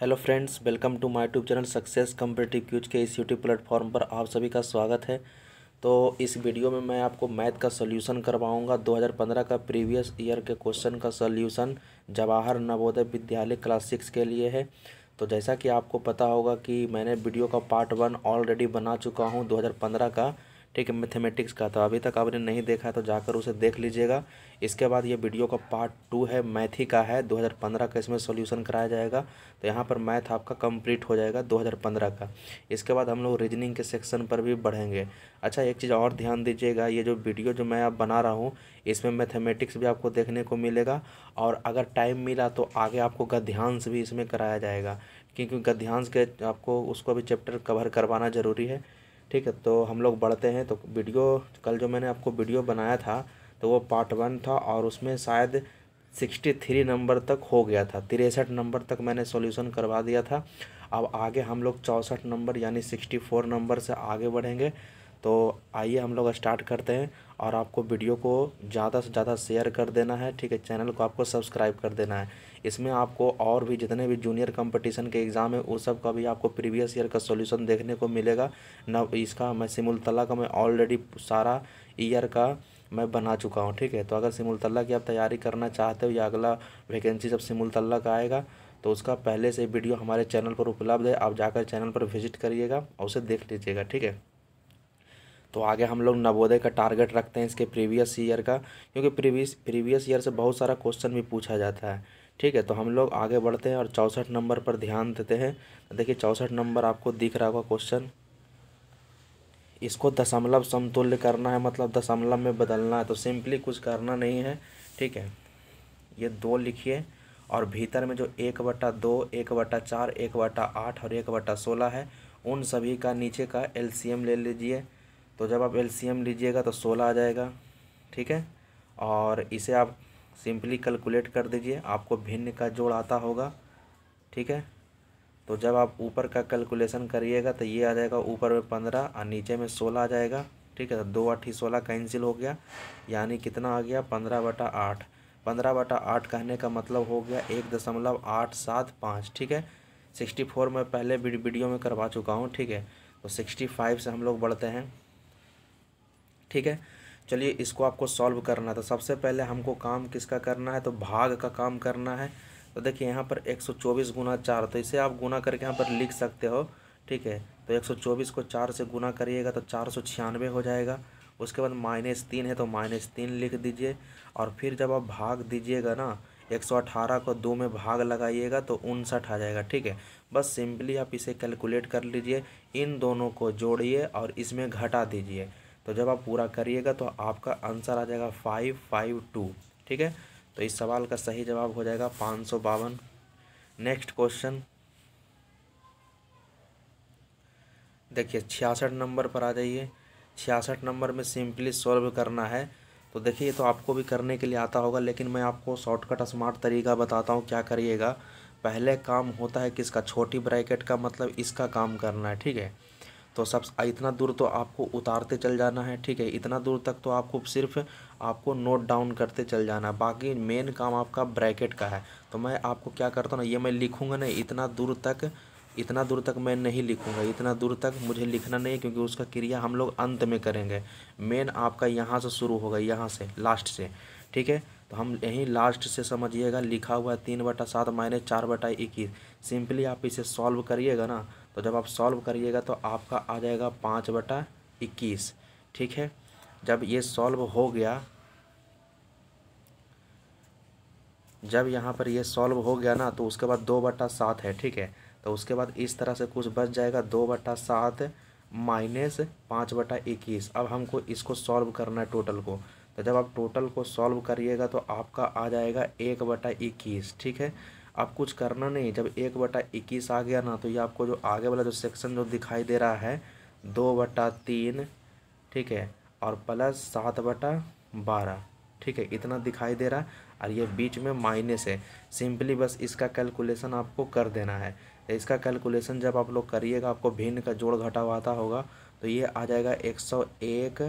hello friends welcome to my YouTube channel success competitive quiz के इस YouTube platform पर आप सभी का स्वागत है तो इस वीडियो में मैं आपको मैथ का सोल्यूशन करवाऊंगा 2015 का प्रीवियस ईयर के क्वेश्चन का solution Jawahar Navodaya Vidyalaya class six के लिए है तो जैसा कि आपको पता होगा कि मैंने वीडियो का पार्ट वन ऑलरेडी बना चुका हूँ दो का ठीक है मैथमेटिक्स का तो अभी तक आपने नहीं देखा है तो जाकर उसे देख लीजिएगा इसके बाद ये वीडियो का पार्ट टू है मैथ ही का है 2015 का इसमें सॉल्यूशन कराया जाएगा तो यहाँ पर मैथ आपका कंप्लीट हो जाएगा 2015 का इसके बाद हम लोग रीजनिंग के सेक्शन पर भी बढ़ेंगे अच्छा एक चीज़ और ध्यान दीजिएगा ये जो वीडियो जो मैं अब बना रहा हूँ इसमें मैथमेटिक्स भी आपको देखने को मिलेगा और अगर टाइम मिला तो आगे आपको गध्यांश भी इसमें कराया जाएगा क्योंकि गध्यांश के आपको उसको भी चैप्टर कवर करवाना ज़रूरी है ठीक है तो हम लोग बढ़ते हैं तो वीडियो कल जो मैंने आपको वीडियो बनाया था तो वो पार्ट वन था और उसमें शायद सिक्सटी थ्री नंबर तक हो गया था तिरसठ नंबर तक मैंने सॉल्यूशन करवा दिया था अब आगे हम लोग चौंसठ नंबर यानी सिक्सटी फोर नंबर से आगे बढ़ेंगे तो आइए हम लोग स्टार्ट करते हैं और आपको वीडियो को ज़्यादा से ज़्यादा शेयर कर देना है ठीक है चैनल को आपको सब्सक्राइब कर देना है इसमें आपको और भी जितने भी जूनियर कंपटीशन के एग्ज़ाम है उस सब का भी आपको प्रीवियस ईयर का सॉल्यूशन देखने को मिलेगा न इसका मैं सिमुलतला का मैं ऑलरेडी सारा ईयर का मैं बना चुका हूँ ठीक है तो अगर सिमुलतला की आप तैयारी करना चाहते हो या अगला वैकेंसी जब सिमुलतला का आएगा तो उसका पहले से वीडियो हमारे चैनल पर उपलब्ध है आप जाकर चैनल पर विजिट करिएगा और उसे देख लीजिएगा ठीक है तो आगे हम लोग नवोदय का टारगेट रखते हैं इसके प्रीवियस ईयर का क्योंकि प्रीवियस प्रीवियस ईयर से बहुत सारा क्वेश्चन भी पूछा जाता है ठीक है तो हम लोग आगे बढ़ते हैं और चौंसठ नंबर पर ध्यान देते हैं देखिए चौंसठ नंबर आपको दिख रहा होगा क्वेश्चन इसको दशमलव समतुल्य करना है मतलब दशमलव में बदलना है तो सिंपली कुछ करना नहीं है ठीक है ये दो लिखिए और भीतर में जो एक बटा दो एक बटा चार एक बटा आठ और एक बटा सोलह है उन सभी का नीचे का एलसीएम ले लीजिए तो जब आप एलसीएम लीजिएगा तो सोलह आ जाएगा ठीक है और इसे आप सिंपली कैलकुलेट कर दीजिए आपको भिन्न का जोड़ आता होगा ठीक है तो जब आप ऊपर का कैलकुलेशन करिएगा तो ये आ जाएगा ऊपर में पंद्रह और नीचे में सोलह आ जाएगा ठीक है तो दो अट्ठी सोलह कैंसिल हो गया यानी कितना आ गया पंद्रह बटा आठ पंद्रह बटा आठ कहने का मतलब हो गया एक दशमलव आठ सात पाँच ठीक है सिक्सटी फोर मैं पहले वीडियो में करवा चुका हूँ ठीक है तो सिक्सटी फाइव से हम लोग बढ़ते हैं ठीक है चलिए इसको आपको सॉल्व करना है तो सबसे पहले हमको काम किसका करना है तो भाग का काम करना है तो देखिए यहाँ पर 124 गुना चार तो इसे आप गुना करके यहाँ पर लिख सकते हो ठीक है तो 124 को चार से गुना करिएगा तो चार हो जाएगा उसके बाद माइनस तीन है तो माइनस तीन लिख दीजिए और फिर जब आप भाग दीजिएगा ना 118 को दो में भाग लगाइएगा तो उनसठ आ जाएगा ठीक है बस सिंपली आप इसे कैलकुलेट कर लीजिए इन दोनों को जोड़िए और इसमें घटा दीजिए तो जब आप पूरा करिएगा तो आपका आंसर आ जाएगा फाइव फाइव टू ठीक है तो इस सवाल का सही जवाब हो जाएगा पाँच सौ बावन नेक्स्ट क्वेश्चन देखिए छियासठ नंबर पर आ जाइए छियासठ नंबर में सिंपली सॉल्व करना है तो देखिए तो आपको भी करने के लिए आता होगा लेकिन मैं आपको शॉर्टकट स्मार्ट तरीका बताता हूँ क्या करिएगा पहले काम होता है किसका छोटी ब्रैकेट का मतलब इसका काम करना है ठीक है तो सब इतना दूर तो आपको उतारते चल जाना है ठीक है इतना दूर तक तो आपको सिर्फ आपको नोट डाउन करते चल जाना है बाकी मेन काम आपका ब्रैकेट का है तो मैं आपको क्या करता हूँ ना ये मैं लिखूँगा नहीं इतना दूर तक इतना दूर तक मैं नहीं लिखूँगा इतना दूर तक मुझे लिखना नहीं क्योंकि उसका क्रिया हम लोग अंत में करेंगे मेन आपका यहाँ से शुरू होगा यहाँ से लास्ट से ठीक है तो हम यहीं लास्ट से समझिएगा लिखा हुआ है तीन बटा सात माइनस चार बटा इक्कीस सिंपली आप इसे सॉल्व करिएगा ना तो जब आप सॉल्व करिएगा तो आपका आ जाएगा पाँच बटा इक्कीस ठीक है जब ये सॉल्व हो गया जब यहाँ पर ये सॉल्व हो गया ना तो उसके बाद दो बटा सात है ठीक है तो उसके बाद इस तरह से कुछ बच जाएगा दो बटा सात माइनस पाँच बटा इक्कीस अब हमको इसको सॉल्व करना है टोटल को तो जब आप टोटल को सॉल्व करिएगा तो आपका आ जाएगा एक बटा इक्कीस ठीक है आप कुछ करना नहीं जब एक बटा इक्कीस आ गया ना तो ये आपको जो आगे वाला जो सेक्शन जो दिखाई दे रहा है दो बटा तीन ठीक है और प्लस सात बटा बारह ठीक है इतना दिखाई दे रहा है और ये बीच में माइनस है सिंपली बस इसका कैलकुलेशन आपको कर देना है इसका कैलकुलेशन जब आप लोग करिएगा आपको भिन्न का जोड़ घटाव आता होगा तो ये आ जाएगा एक सौ एक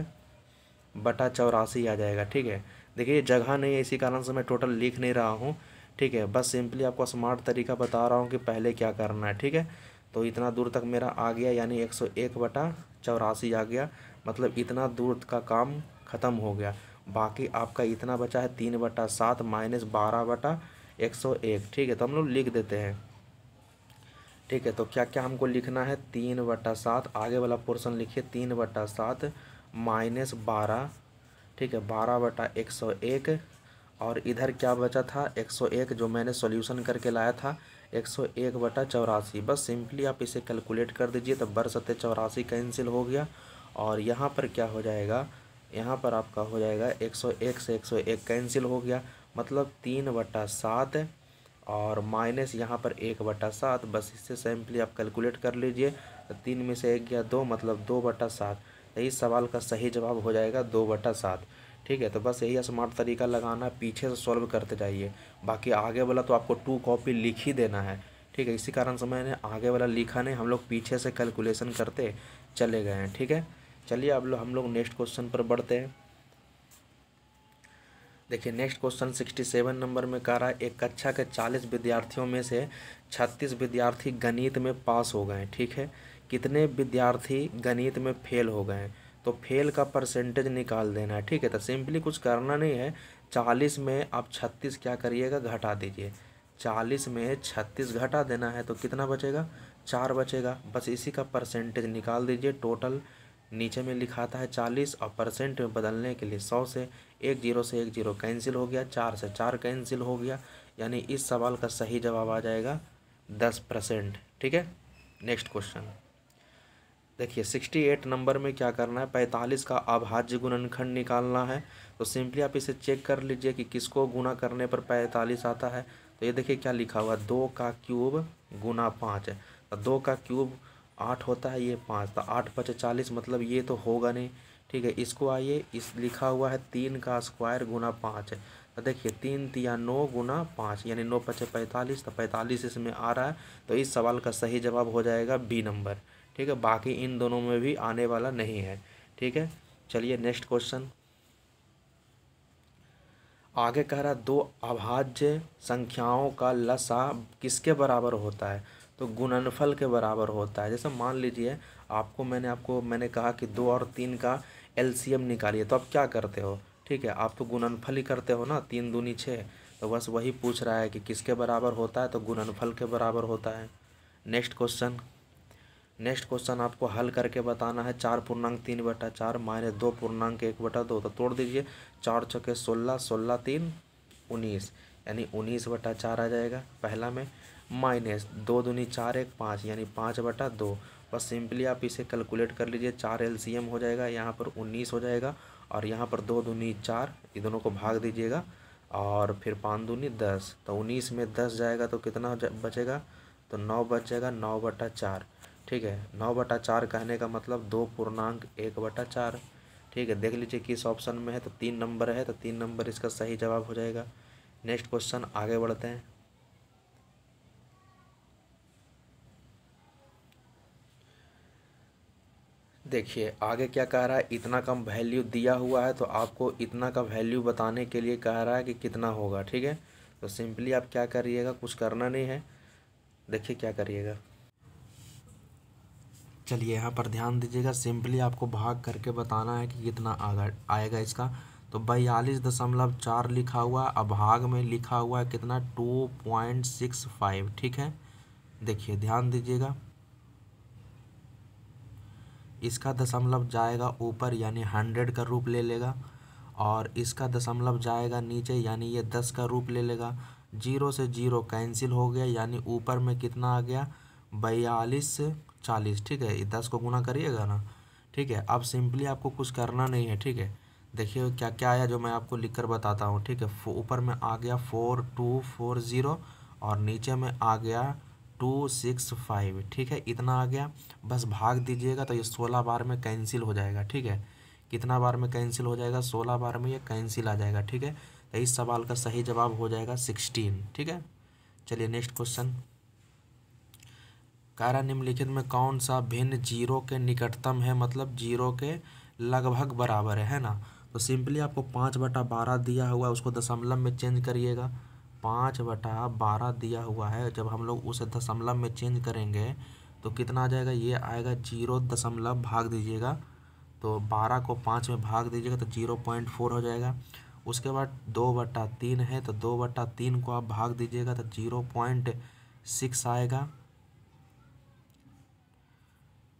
बटा चौरासी आ जाएगा ठीक है देखिए जगह नहीं है इसी कारण से मैं टोटल लिख नहीं रहा हूँ ठीक है बस सिंपली आपको स्मार्ट तरीका बता रहा हूँ कि पहले क्या करना है ठीक है तो इतना दूर तक मेरा आ गया यानी एक सौ एक बटा चौरासी आ गया मतलब इतना दूर का काम ख़त्म हो गया बाकी आपका इतना बचा है तीन बटा सात माइनस बारह बटा एक सौ एक ठीक है तो हम लोग लिख देते हैं ठीक है तो क्या क्या हमको लिखना है तीन बटा सात आगे वाला पोर्सन लिखिए तीन बटा सात माइनस बारह ठीक है बारह बटा एक सौ एक और इधर क्या बचा था 101 जो मैंने सॉल्यूशन करके लाया था 101 बटा चौरासी बस सिंपली आप इसे कैलकुलेट कर दीजिए तो बर सत्य चौरासी कैंसिल हो गया और यहाँ पर क्या हो जाएगा यहाँ पर आपका हो जाएगा 101 से 101 कैंसिल हो गया मतलब तीन बटा सात और माइनस यहाँ पर एक बटा सात बस इससे सिंपली आप कैलकुलेट कर लीजिए तो तीन में से एक गया दो मतलब दो बटा सात यही तो सवाल का सही जवाब हो जाएगा दो बटा सात ठीक है तो बस यही स्मार्ट तरीका लगाना पीछे से सॉल्व करते जाइए बाकी आगे वाला तो आपको टू कॉपी लिख ही देना है ठीक है इसी कारण से मैंने आगे वाला लिखा नहीं हम लोग पीछे से कैलकुलेशन करते चले गए हैं ठीक है चलिए अब लोग हम लोग नेक्स्ट क्वेश्चन पर बढ़ते हैं देखिए next question sixty seven number में कह रहा है एक कक्षा के चालीस विद्यार्थियों में से छत्तीस विद्यार्थी गणित में पास हो गए ठीक है कितने विद्यार्थी गणित में फेल हो गए हैं तो फेल का परसेंटेज निकाल देना है ठीक है तो सिंपली कुछ करना नहीं है चालीस में आप छत्तीस क्या करिएगा घटा दीजिए चालीस में छत्तीस घटा देना है तो कितना बचेगा चार बचेगा बस इसी का परसेंटेज निकाल दीजिए टोटल नीचे में लिखाता है चालीस और परसेंट में बदलने के लिए सौ से एक जीरो से एक जीरो कैंसिल हो गया चार से चार कैंसिल हो गया यानी इस सवाल का सही जवाब आ जाएगा दस परसेंट ठीक है नेक्स्ट क्वेश्चन देखिए सिक्सटी एट नंबर में क्या करना है पैंतालीस का अभाज्य गुणनखंड निकालना है तो सिंपली आप इसे चेक कर लीजिए कि किसको गुना करने पर पैंतालीस आता है तो ये देखिए क्या लिखा हुआ दो का क्यूब गुना पाँच है तो दो का क्यूब आठ होता है ये पाँच तो आठ पचे चालीस मतलब ये तो होगा नहीं ठीक है इसको आइए इस लिखा हुआ है तीन का स्क्वायर गुना पाँच है तो देखिए तीन तिया नौ गुना पाँच यानी नौ पचे पैंतालीस तो पैंतालीस इसमें आ रहा है तो इस सवाल का सही जवाब हो जाएगा बी नंबर ठीक है बाकी इन दोनों में भी आने वाला नहीं है ठीक है चलिए नेक्स्ट क्वेश्चन आगे कह रहा दो अभाज्य संख्याओं का लसा किसके बराबर होता है तो गुणनफल के बराबर होता है जैसे मान लीजिए आपको मैंने आपको मैंने कहा कि दो और तीन का एलसीएम निकालिए तो आप क्या करते हो ठीक है आप तो गुणनफल ही करते हो ना तीन दूनी छः तो बस वही पूछ रहा है कि किसके बराबर होता है तो गुणनफल के बराबर होता है नेक्स्ट क्वेश्चन नेक्स्ट क्वेश्चन आपको हल करके बताना है चार पूर्णांक तीन बटा चार माइनस दो पूर्णांक एक बटा दो तो तोड़ दीजिए चार छके सोलह सोलह तीन उन्नीस यानी उन्नीस बटा चार आ जाएगा पहला में माइनस दो दूनी चार एक पाँच यानी पाँच बटा दो बस सिंपली आप इसे कैलकुलेट कर लीजिए चार एल हो जाएगा यहाँ पर उन्नीस हो जाएगा और यहाँ पर दो दूनी चार इन दोनों को भाग दीजिएगा और फिर पाँच दूनी दस तो उन्नीस में दस जाएगा तो कितना बचेगा तो नौ बच जाएगा नौ बटा चार ठीक है नौ बटा चार कहने का मतलब दो पूर्णांक एक बटा चार ठीक है देख लीजिए किस ऑप्शन में है तो तीन नंबर है तो तीन नंबर इसका सही जवाब हो जाएगा नेक्स्ट क्वेश्चन आगे बढ़ते हैं देखिए आगे क्या कह रहा है इतना कम वैल्यू दिया हुआ है तो आपको इतना का वैल्यू बताने के लिए कह रहा है कि कितना होगा ठीक है तो सिंपली आप क्या करिएगा कुछ करना नहीं है देखिए क्या करिएगा चलिए यहाँ पर ध्यान दीजिएगा सिंपली आपको भाग करके बताना है कि कितना आगा आएगा इसका तो बयालीस दशमलव चार लिखा हुआ अब भाग में लिखा हुआ है कितना टू पॉइंट सिक्स फाइव ठीक है देखिए ध्यान दीजिएगा इसका दशमलव जाएगा ऊपर यानी हंड्रेड का रूप ले लेगा और इसका दशमलव जाएगा नीचे यानी ये दस का रूप ले लेगा जीरो से जीरो कैंसिल हो गया यानी ऊपर में कितना आ गया बयालीस चालीस ठीक है ये दस को गुना करिएगा ना ठीक है अब सिंपली आपको कुछ करना नहीं है ठीक है देखिए क्या क्या आया जो मैं आपको लिख कर बताता हूँ ठीक है ऊपर में आ गया फोर टू फोर ज़ीरो और नीचे में आ गया टू सिक्स फाइव ठीक है इतना आ गया बस भाग दीजिएगा तो ये सोलह बार में कैंसिल हो जाएगा ठीक है कितना बार में कैंसिल हो जाएगा सोलह बार में ये कैंसिल आ जाएगा ठीक है तो इस सवाल का सही जवाब हो जाएगा सिक्सटीन ठीक है चलिए नेक्स्ट क्वेश्चन कारा निम्नलिखित में कौन सा भिन्न जीरो के निकटतम है मतलब जीरो के लगभग बराबर है है ना तो सिंपली आपको पाँच बटा बारह दिया हुआ है उसको दशमलव में चेंज करिएगा पाँच बटा बारह दिया हुआ है जब हम लोग उसे दशमलव में चेंज करेंगे तो कितना आ जाएगा ये आएगा जीरो दशमलव भाग दीजिएगा तो बारह को पाँच में भाग दीजिएगा तो जीरो पॉइंट फोर हो जाएगा उसके बाद दो बटा तीन है तो दो बटा तीन को आप भाग दीजिएगा तो जीरो पॉइंट सिक्स आएगा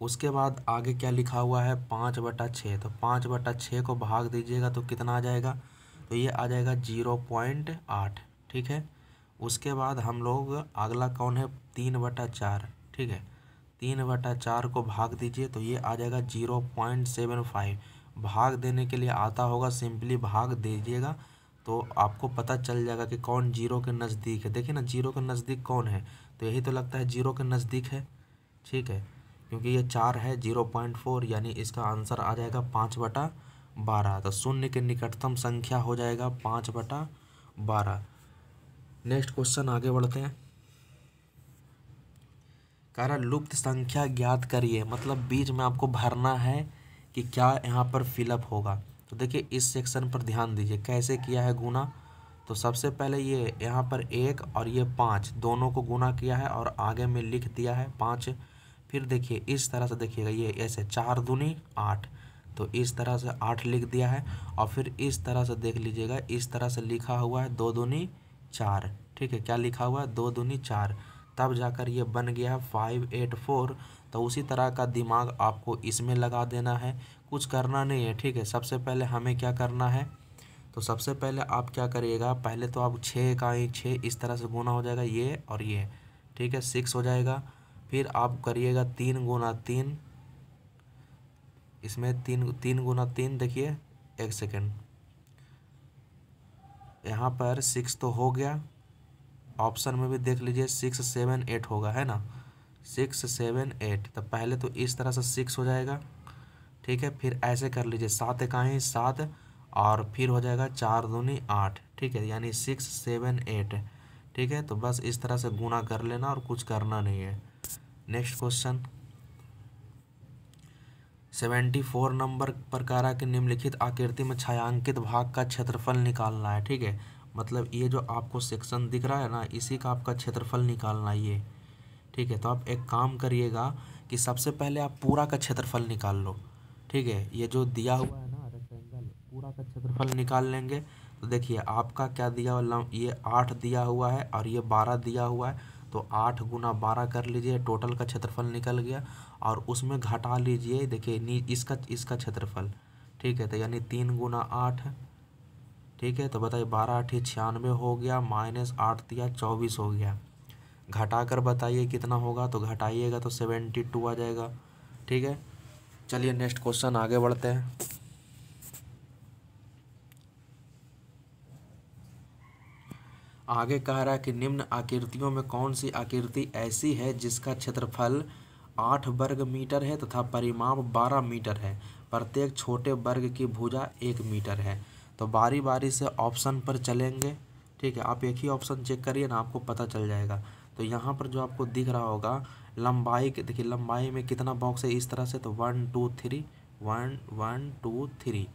उसके बाद आगे क्या लिखा हुआ है पाँच बटा छः तो पाँच बटा छः को भाग दीजिएगा तो कितना आ जाएगा तो ये आ जाएगा जीरो पॉइंट आठ ठीक है उसके बाद हम लोग अगला कौन है तीन बटा चार ठीक है तीन बटा चार को भाग दीजिए तो ये आ जाएगा जीरो पॉइंट सेवन फाइव भाग देने के लिए आता होगा सिंपली भाग दीजिएगा तो आपको पता चल जाएगा कि कौन जीरो के नज़दीक है देखिए ना जीरो के नज़दीक कौन है तो यही तो लगता है जीरो के नज़दीक है ठीक है क्योंकि ये चार है जीरो पॉइंट फोर यानी इसका आंसर आ जाएगा पाँच बटा बारह तो शून्य के निकटतम संख्या हो जाएगा पाँच बटा बारह नेक्स्ट क्वेश्चन आगे बढ़ते हैं कह रहा लुप्त संख्या ज्ञात करिए मतलब बीच में आपको भरना है कि क्या यहाँ पर फिलअप होगा तो देखिए इस सेक्शन पर ध्यान दीजिए कैसे किया है गुना तो सबसे पहले ये यहाँ पर एक और ये पाँच दोनों को गुना किया है और आगे में लिख दिया है पाँच फिर देखिए इस तरह से देखिएगा ये ऐसे चार दूनी आठ तो इस तरह से आठ लिख दिया है और फिर इस तरह से देख लीजिएगा इस तरह से लिखा हुआ है दो दूनी चार ठीक है क्या लिखा हुआ है दो दूनी चार तब जाकर ये बन गया फाइव एट फोर तो उसी तरह का दिमाग आपको इसमें लगा देना है कुछ करना नहीं है ठीक है सबसे पहले हमें क्या करना है तो सबसे पहले आप क्या करिएगा पहले तो आप छः इकाई छः इस तरह से गुना हो जाएगा ये और ये ठीक है सिक्स हो जाएगा फिर आप करिएगा तीन गुना तीन इसमें तीन तीन गुना तीन देखिए एक सेकेंड यहाँ पर सिक्स तो हो गया ऑप्शन में भी देख लीजिए सिक्स सेवन एट होगा है ना सिक्स सेवन एट तो पहले तो इस तरह से सिक्स हो जाएगा ठीक है फिर ऐसे कर लीजिए सात इकाई सात और फिर हो जाएगा चार दूनी आठ ठीक है यानी सिक्स सेवन एट ठीक है तो बस इस तरह से गुना कर लेना और कुछ करना नहीं है next question seventy four number प्रकारा के निम्नलिखित आकृति में छायांकित भाग का क्षेत्रफल निकालना है ठीक है मतलब ये जो आपको सेक्शन दिख रहा है ना इसी का आपका क्षेत्रफल निकालना है ये ठीक है तो आप एक काम करिएगा कि सबसे पहले आप पूरा का क्षेत्रफल निकाल लो ठीक है ये जो दिया हुआ है ना रेक्टेंगल पूरा का क्षेत्रफल निकाल लेंगे तो देखिए आपका क्या दिया हुआ ये आठ दिया हुआ है और ये बारह दिया हुआ है तो आठ गुना बारह कर लीजिए टोटल का क्षेत्रफल निकल गया और उसमें घटा लीजिए देखिए नी इसका इसका क्षेत्रफल ठीक है तो यानी तीन गुना आठ ठीक है तो बताइए बारह आठ छियानवे हो गया माइनस आठ दिया चौबीस हो गया घटा कर बताइए कितना होगा तो घटाइएगा तो सेवेंटी टू आ जाएगा ठीक है चलिए नेक्स्ट क्वेश्चन आगे बढ़ते हैं आगे कह रहा है कि निम्न आकृतियों में कौन सी आकृति ऐसी है जिसका क्षेत्रफल आठ वर्ग मीटर है तथा परिमाप बारह मीटर है प्रत्येक छोटे वर्ग की भुजा एक मीटर है तो बारी बारी से ऑप्शन पर चलेंगे ठीक है आप एक ही ऑप्शन चेक करिए ना आपको पता चल जाएगा तो यहाँ पर जो आपको दिख रहा होगा लंबाई देखिए लंबाई में कितना बॉक्स है इस तरह से तो one two three one one two three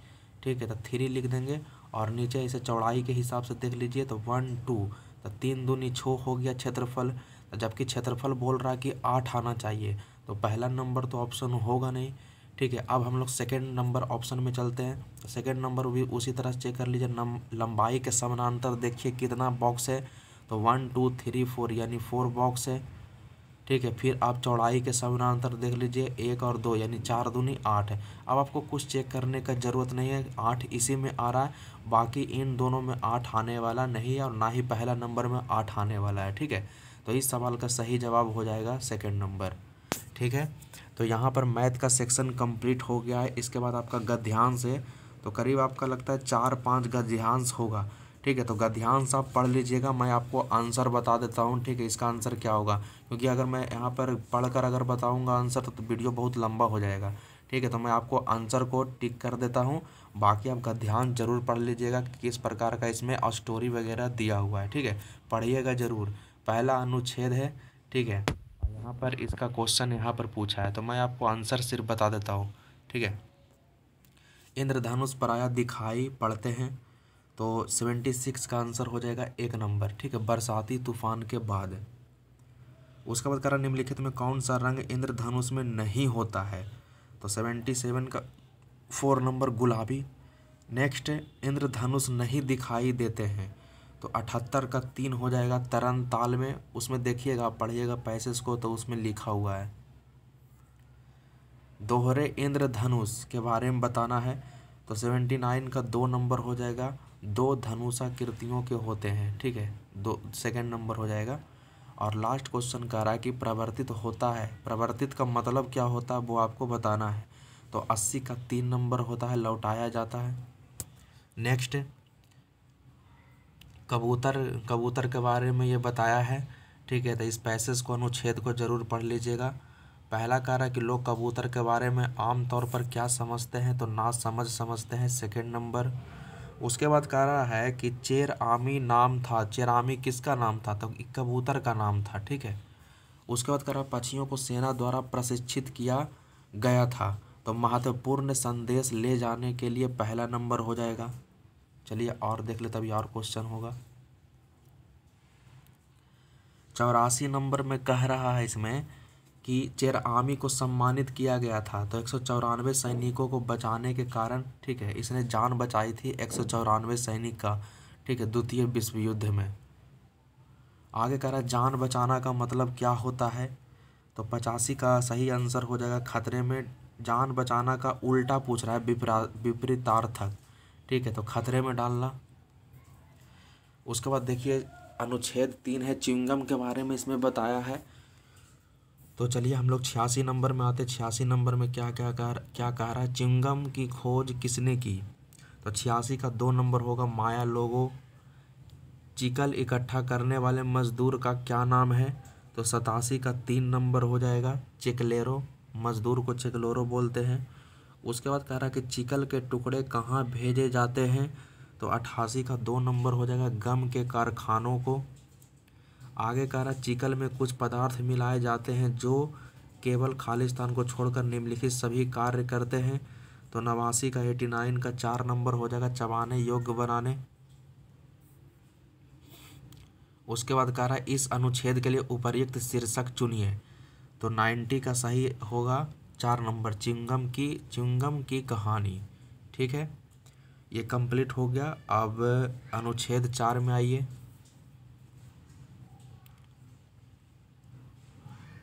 ठीक है तो थ्री लिख देंगे और नीचे इसे चौड़ाई के हिसाब से देख लीजिए तो वन टू तो तीन दूनी छः हो गया क्षेत्रफल तो जबकि क्षेत्रफल बोल रहा है कि आठ आना चाहिए तो पहला नंबर तो ऑप्शन होगा नहीं ठीक है अब हम लोग सेकेंड नंबर ऑप्शन में चलते हैं तो सेकेंड नंबर भी उसी तरह से चेक कर लीजिए नम लंबाई के समानांतर देखिए कितना बॉक्स है तो वन टू थ्री फोर यानी फोर बॉक्स है ठीक है फिर आप चौड़ाई के समानांतर देख लीजिए एक और दो यानी चार दूनी आठ है अब आपको कुछ चेक करने का ज़रूरत नहीं है आठ इसी में आ रहा है बाकी इन दोनों में आठ आने वाला नहीं है और ना ही पहला नंबर में आठ आने वाला है ठीक है तो इस सवाल का सही जवाब हो जाएगा सेकेंड नंबर ठीक है तो यहाँ पर मैथ का सेक्शन कंप्लीट हो गया है इसके बाद आपका गद्यांश है तो करीब आपका लगता है चार पाँच गद्यांश होगा ठीक है तो गध्यांश आप पढ़ लीजिएगा मैं आपको आंसर बता देता हूँ ठीक है इसका आंसर क्या होगा क्योंकि अगर मैं यहाँ पर पढ़कर अगर बताऊँगा आंसर तो, वीडियो बहुत लंबा हो जाएगा ठीक है तो मैं आपको आंसर को टिक कर देता हूँ बाकी आप गध्यांश जरूर पढ़ लीजिएगा कि किस प्रकार का इसमें स्टोरी वगैरह दिया हुआ है ठीक है पढ़िएगा ज़रूर पहला अनुच्छेद है ठीक है यहाँ पर इसका क्वेश्चन यहाँ पर पूछा है तो मैं आपको आंसर सिर्फ बता देता हूँ ठीक है इंद्रधनुष पराया दिखाई पढ़ते हैं तो सेवेंटी सिक्स का आंसर हो जाएगा एक नंबर ठीक है बरसाती तूफान के बाद उसके बाद करा निम्नलिखित में कौन सा रंग इंद्रधनुष में नहीं होता है तो सेवेंटी सेवन का फोर नंबर गुलाबी नेक्स्ट इंद्रधनुष नहीं दिखाई देते हैं तो अठहत्तर का तीन हो जाएगा तरन ताल में उसमें देखिएगा पढ़िएगा पैसेज को तो उसमें लिखा हुआ है दोहरे इंद्रधनुष के बारे में बताना है तो सेवेंटी नाइन का दो नंबर हो जाएगा दो धनुषाकृतियों के होते हैं ठीक है दो सेकंड नंबर हो जाएगा और लास्ट क्वेश्चन कह रहा है कि प्रवर्तित होता है प्रवर्तित का मतलब क्या होता है वो आपको बताना है तो अस्सी का तीन नंबर होता है लौटाया जाता है नेक्स्ट कबूतर कबूतर के बारे में ये बताया है ठीक है तो इस पैसेज को अनुच्छेद को जरूर पढ़ लीजिएगा पहला कह रहा है कि लोग कबूतर के बारे में आम तौर पर क्या समझते हैं तो ना समझ समझते हैं सेकंड नंबर उसके बाद कह रहा है कि चेर आमी नाम था चेर आमी किसका नाम था तो कबूतर का नाम था ठीक है उसके बाद कह रहा पक्षियों को सेना द्वारा प्रशिक्षित किया गया था तो महत्वपूर्ण संदेश ले जाने के लिए पहला नंबर हो जाएगा चलिए और देख ले तभी और क्वेश्चन होगा चौरासी नंबर में कह रहा है इसमें कि चेर आर्मी को सम्मानित किया गया था तो एक सैनिकों को बचाने के कारण ठीक है इसने जान बचाई थी एक सैनिक का ठीक है द्वितीय विश्व युद्ध में आगे कह रहा जान बचाना का मतलब क्या होता है तो पचासी का सही आंसर हो जाएगा खतरे में जान बचाना का उल्टा पूछ रहा है विपरीतार्थक ठीक है तो खतरे में डालना उसके बाद देखिए अनुच्छेद तीन है चिंगम के बारे में इसमें बताया है तो चलिए हम लोग छियासी नंबर में आते छियासी नंबर में क्या क्या कह क्या कह रहा है चिंगम की खोज किसने की तो छियासी का दो नंबर होगा माया लोगो चिकल इकट्ठा करने वाले मज़दूर का क्या नाम है तो सतासी का तीन नंबर हो जाएगा चिकलेरो मज़दूर को चिकलोरो बोलते हैं उसके बाद कह रहा है कि चिकल के टुकड़े कहाँ भेजे जाते हैं तो अट्ठासी का दो नंबर हो जाएगा गम के कारखानों को आगे कह रहा चिकल में कुछ पदार्थ मिलाए जाते हैं जो केवल खालिस्तान को छोड़कर निम्नलिखित सभी कार्य करते हैं तो नवासी का एटी नाइन का चार नंबर हो जाएगा चबाने योग्य बनाने उसके बाद कह रहा है इस अनुच्छेद के लिए उपर्युक्त शीर्षक चुनिए तो नाइन्टी का सही होगा चार नंबर चिंगम की चिंगम की कहानी ठीक है ये कंप्लीट हो गया अब अनुच्छेद चार में आइए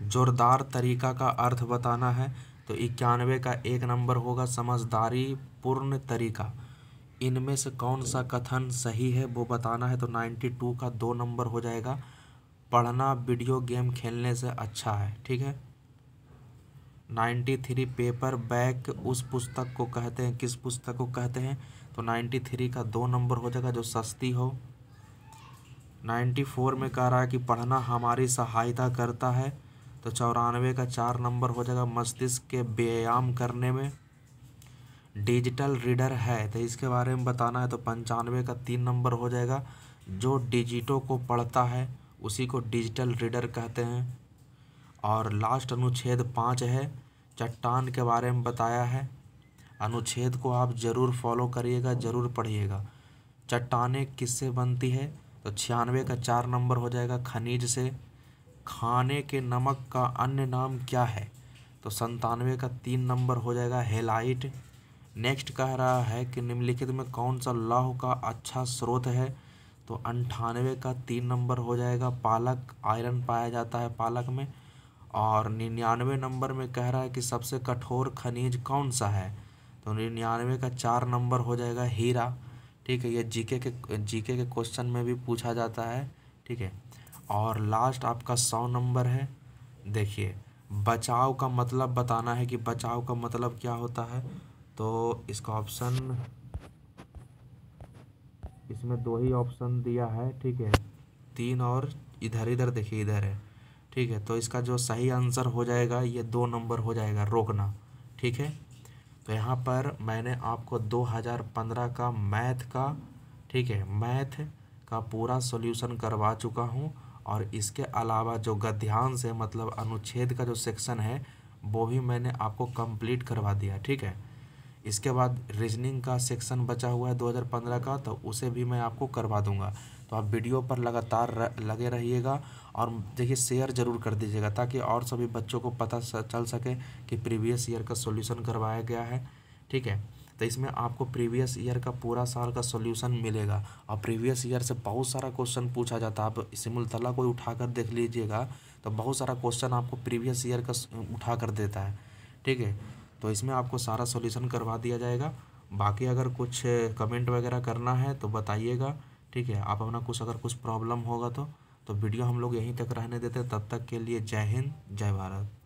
जोरदार तरीका का अर्थ बताना है तो इक्यानवे का एक नंबर होगा समझदारी पूर्ण तरीका इनमें से कौन सा कथन सही है वो बताना है तो नाइन्टी टू का दो नंबर हो जाएगा पढ़ना वीडियो गेम खेलने से अच्छा है ठीक है नाइन्टी थ्री पेपर बैक उस पुस्तक को कहते हैं किस पुस्तक को कहते हैं तो नाइन्टी थ्री का दो नंबर हो जाएगा जो सस्ती हो नाइन्टी फोर में कह रहा है कि पढ़ना हमारी सहायता करता है तो चौरानवे का चार नंबर हो जाएगा मस्तिष्क के व्यायाम करने में डिजिटल रीडर है तो इसके बारे में बताना है तो पंचानवे का तीन नंबर हो जाएगा जो डिजिटों को पढ़ता है उसी को डिजिटल रीडर कहते हैं और लास्ट अनुच्छेद पाँच है चट्टान के बारे में बताया है अनुच्छेद को आप ज़रूर फॉलो करिएगा ज़रूर पढ़िएगा चट्टाने किससे बनती है तो छियानवे का चार नंबर हो जाएगा खनिज से खाने के नमक का अन्य नाम क्या है तो संतानवे का तीन नंबर हो जाएगा हेलाइट नेक्स्ट कह रहा है कि निम्नलिखित में कौन सा लौह का अच्छा स्रोत है तो अंठानवे का तीन नंबर हो जाएगा पालक आयरन पाया जाता है पालक में और निन्यानवे नंबर में कह रहा है कि सबसे कठोर खनिज कौन सा है तो निन्यानवे का चार नंबर हो जाएगा हीरा ठीक है ये जीके के जीके के क्वेश्चन में भी पूछा जाता है ठीक है और लास्ट आपका सौ नंबर है देखिए बचाव का मतलब बताना है कि बचाव का मतलब क्या होता है तो इसका ऑप्शन इसमें दो ही ऑप्शन दिया है ठीक है तीन और इधर इधर देखिए इधर है ठीक है तो इसका जो सही आंसर हो जाएगा ये दो नंबर हो जाएगा रोकना ठीक है तो यहाँ पर मैंने आपको 2015 का मैथ का ठीक है मैथ का पूरा सॉल्यूशन करवा चुका हूँ और इसके अलावा जो गद्यांश है मतलब अनुच्छेद का जो सेक्शन है वो भी मैंने आपको कंप्लीट करवा दिया ठीक है इसके बाद रीजनिंग का सेक्शन बचा हुआ है 2015 का तो उसे भी मैं आपको करवा दूंगा तो आप वीडियो पर लगातार लगे रहिएगा और देखिए शेयर ज़रूर कर दीजिएगा ताकि और सभी बच्चों को पता चल सके कि प्रीवियस ईयर का सोल्यूशन करवाया गया है ठीक है तो इसमें आपको प्रीवियस ईयर का पूरा साल का सोल्यूशन मिलेगा और प्रीवियस ईयर से बहुत सारा क्वेश्चन पूछा जाता है आप सिमुलतला उठा उठाकर देख लीजिएगा तो बहुत सारा क्वेश्चन आपको प्रीवियस ईयर का उठा कर देता है ठीक है तो इसमें आपको सारा सोल्यूशन करवा दिया जाएगा बाकी अगर कुछ कमेंट वगैरह करना है तो बताइएगा ठीक है आप अपना कुछ अगर कुछ प्रॉब्लम होगा तो तो वीडियो हम लोग यहीं तक रहने देते तब तक के लिए जय हिंद जय भारत